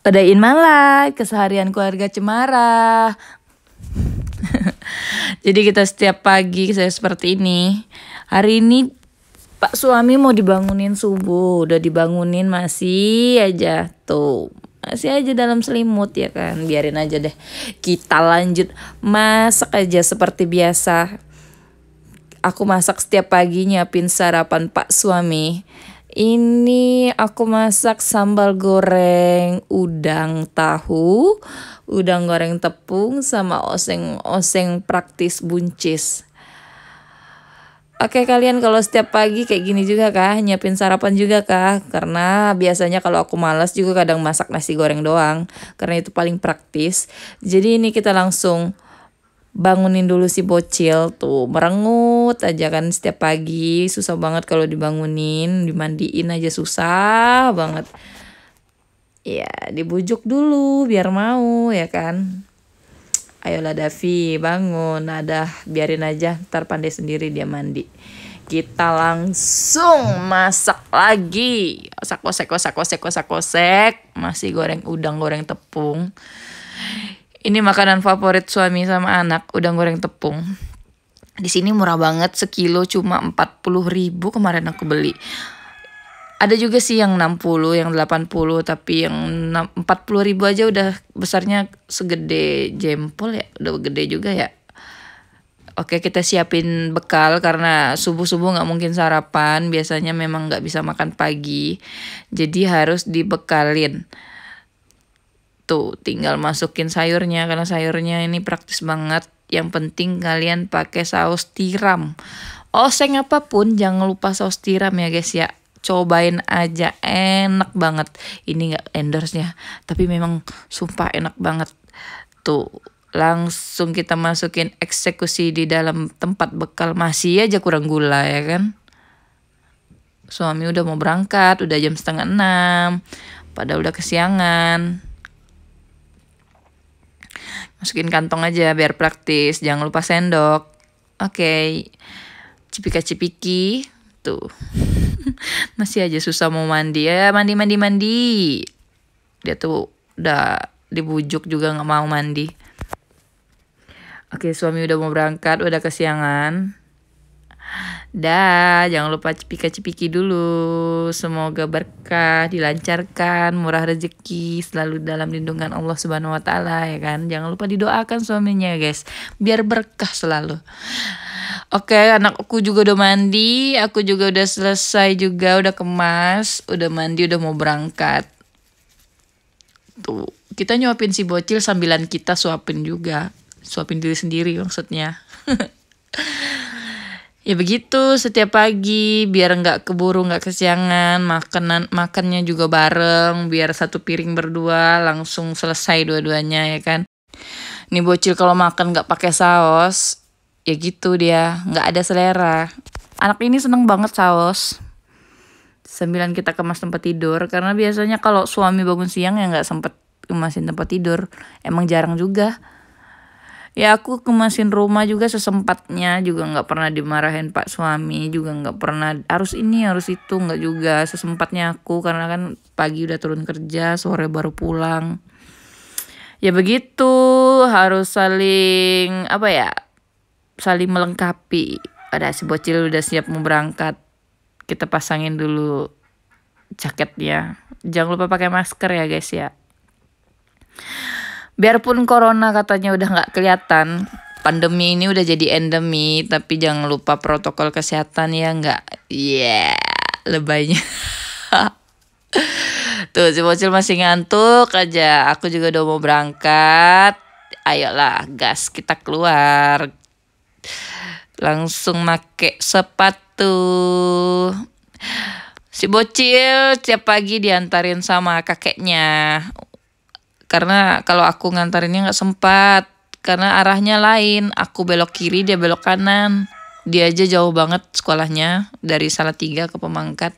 Odain malah keseharian keluarga Cemara. Jadi kita setiap pagi saya seperti ini. Hari ini Pak suami mau dibangunin subuh, udah dibangunin masih aja tuh. Masih aja dalam selimut ya kan, biarin aja deh. Kita lanjut masak aja seperti biasa. Aku masak setiap pagi nyiapin sarapan Pak suami. Ini aku masak sambal goreng udang tahu, udang goreng tepung, sama oseng-oseng praktis buncis. Oke kalian kalau setiap pagi kayak gini juga kah? Nyiapin sarapan juga kah? Karena biasanya kalau aku malas juga kadang masak nasi goreng doang. Karena itu paling praktis. Jadi ini kita langsung bangunin dulu si bocil tuh merengut aja kan setiap pagi susah banget kalau dibangunin dimandiin aja susah banget ya dibujuk dulu biar mau ya kan ayolah Davi bangun ada biarin aja ntar pandai sendiri dia mandi kita langsung masak lagi osak kosek kosak kosek kosak kosek masih goreng udang goreng tepung ini makanan favorit suami sama anak, udang goreng tepung. Di sini murah banget, sekilo cuma empat puluh ribu kemarin aku beli. Ada juga sih yang 60, yang 80, tapi yang 40 ribu aja udah besarnya segede jempol ya, udah gede juga ya. Oke kita siapin bekal karena subuh-subuh gak mungkin sarapan, biasanya memang gak bisa makan pagi, jadi harus dibekalin. Tuh, tinggal masukin sayurnya karena sayurnya ini praktis banget. Yang penting kalian pakai saus tiram. Oseng apapun jangan lupa saus tiram ya guys ya. Cobain aja enak banget. Ini nggak endorse ya, tapi memang sumpah enak banget. Tuh, langsung kita masukin eksekusi di dalam tempat bekal masih aja kurang gula ya kan suami udah mau berangkat udah jam setengah enam pada udah kesiangan Masukin kantong aja biar praktis. Jangan lupa sendok. Oke. Okay. Cipika-cipiki. Tuh. Masih aja susah mau mandi. Ya mandi mandi mandi. Dia tuh udah dibujuk juga nggak mau mandi. Oke, okay, suami udah mau berangkat, udah kesiangan. Dah, jangan lupa cipika-cipiki dulu. Semoga berkah, dilancarkan, murah rezeki, selalu dalam lindungan Allah Subhanahu wa taala ya kan. Jangan lupa didoakan suaminya, guys. Biar berkah selalu. Oke, okay, anakku juga udah mandi, aku juga udah selesai juga, udah kemas, udah mandi, udah mau berangkat. Tuh, kita nyuapin si bocil sambilan kita suapin juga. Suapin diri sendiri maksudnya. ya begitu setiap pagi biar nggak keburu nggak kesiangan makanan makannya juga bareng biar satu piring berdua langsung selesai dua-duanya ya kan nih bocil kalau makan nggak pakai saus ya gitu dia nggak ada selera anak ini seneng banget saus sembilan kita kemas tempat tidur karena biasanya kalau suami bangun siang ya nggak sempet kemasin tempat tidur emang jarang juga ya aku kemasin rumah juga sesempatnya juga nggak pernah dimarahin pak suami juga nggak pernah harus ini harus itu nggak juga sesempatnya aku karena kan pagi udah turun kerja sore baru pulang ya begitu harus saling apa ya saling melengkapi ada si bocil udah siap mau berangkat kita pasangin dulu jaketnya jangan lupa pakai masker ya guys ya biarpun corona katanya udah nggak kelihatan pandemi ini udah jadi endemi tapi jangan lupa protokol kesehatan ya nggak ya yeah, lebaynya tuh si bocil masih ngantuk aja aku juga udah mau berangkat ayolah gas kita keluar langsung make sepatu si bocil tiap pagi diantarin sama kakeknya karena kalau aku ngantarinnya nggak sempat karena arahnya lain aku belok kiri dia belok kanan dia aja jauh banget sekolahnya dari salah tiga ke Pemangkat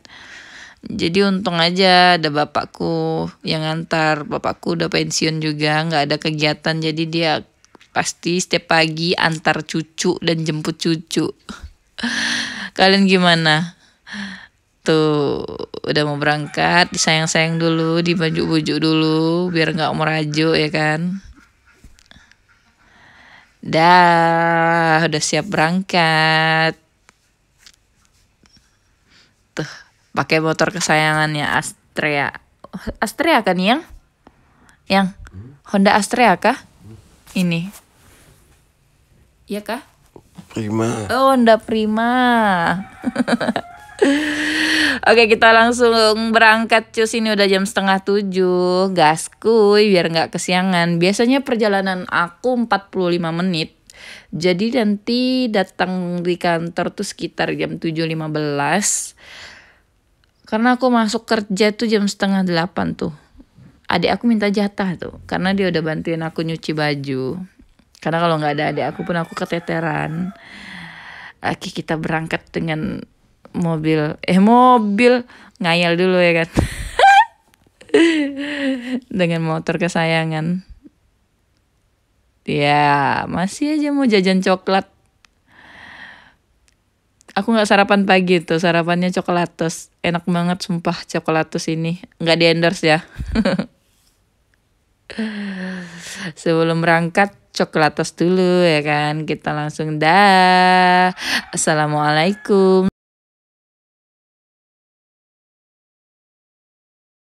jadi untung aja ada bapakku yang ngantar bapakku udah pensiun juga nggak ada kegiatan jadi dia pasti setiap pagi antar cucu dan jemput cucu kalian gimana tuh udah mau berangkat disayang-sayang dulu dibujuk bujuk dulu biar nggak merajuk ya kan dah udah siap berangkat tuh pakai motor kesayangannya Astrea Astrea kan yang yang Honda Astrea kah ini iya kah Prima oh Honda Prima Oke kita langsung berangkat cus ini udah jam setengah tujuh Gas kuy biar gak kesiangan Biasanya perjalanan aku 45 menit Jadi nanti datang di kantor tuh sekitar jam 7.15 Karena aku masuk kerja tuh jam setengah delapan tuh Adik aku minta jatah tuh Karena dia udah bantuin aku nyuci baju Karena kalau gak ada adik aku pun aku keteteran Oke kita berangkat dengan mobil eh mobil ngayal dulu ya kan dengan motor kesayangan ya masih aja mau jajan coklat aku nggak sarapan pagi tuh sarapannya coklatos enak banget sumpah coklatos ini nggak di endorse ya sebelum berangkat coklatos dulu ya kan kita langsung dah assalamualaikum